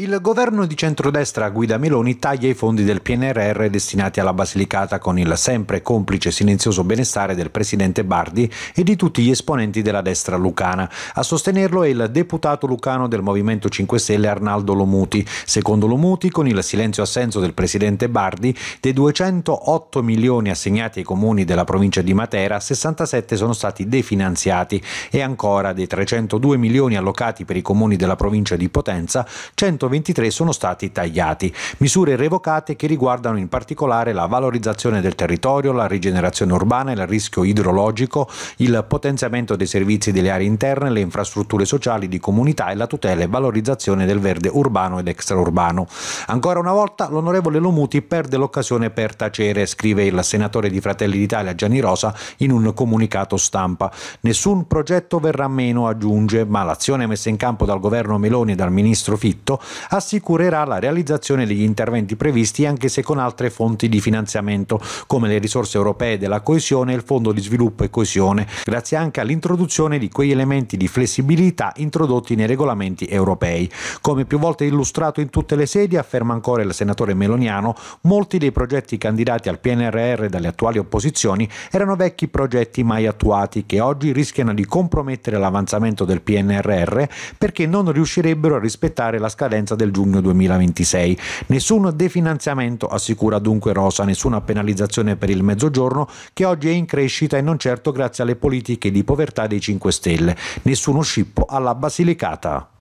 Il governo di centrodestra guida Meloni taglia i fondi del PNRR destinati alla Basilicata con il sempre complice silenzioso benestare del presidente Bardi e di tutti gli esponenti della destra lucana. A sostenerlo è il deputato lucano del Movimento 5 Stelle Arnaldo Lomuti. Secondo Lomuti, con il silenzio assenso del presidente Bardi, dei 208 milioni assegnati ai comuni della provincia di Matera, 67 sono stati definanziati e ancora dei 302 milioni allocati per i comuni della provincia di Potenza, 100 123 sono stati tagliati, misure revocate che riguardano in particolare la valorizzazione del territorio, la rigenerazione urbana, il rischio idrologico, il potenziamento dei servizi delle aree interne, le infrastrutture sociali di comunità e la tutela e valorizzazione del verde urbano ed extraurbano. Ancora una volta l'onorevole Lomuti perde l'occasione per tacere, scrive il senatore di Fratelli d'Italia Gianni Rosa in un comunicato stampa. Nessun progetto verrà meno, aggiunge, ma l'azione messa in campo dal governo Meloni e dal ministro Fitto assicurerà la realizzazione degli interventi previsti anche se con altre fonti di finanziamento, come le risorse europee della coesione e il Fondo di sviluppo e coesione, grazie anche all'introduzione di quegli elementi di flessibilità introdotti nei regolamenti europei. Come più volte illustrato in tutte le sedi, afferma ancora il senatore Meloniano, molti dei progetti candidati al PNRR dalle attuali opposizioni erano vecchi progetti mai attuati che oggi rischiano di compromettere l'avanzamento del PNRR perché non riuscirebbero a rispettare la scadenza scadenza del giugno 2026. Nessun definanziamento assicura dunque Rosa, nessuna penalizzazione per il Mezzogiorno che oggi è in crescita e non certo grazie alle politiche di povertà dei 5 Stelle. Nessuno scippo alla Basilicata.